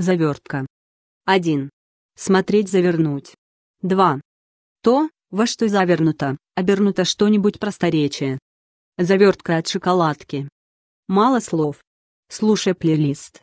Завертка. 1. Смотреть завернуть. 2. То, во что завернуто, обернуто что-нибудь просторечие. Завертка от шоколадки. Мало слов. Слушай плейлист.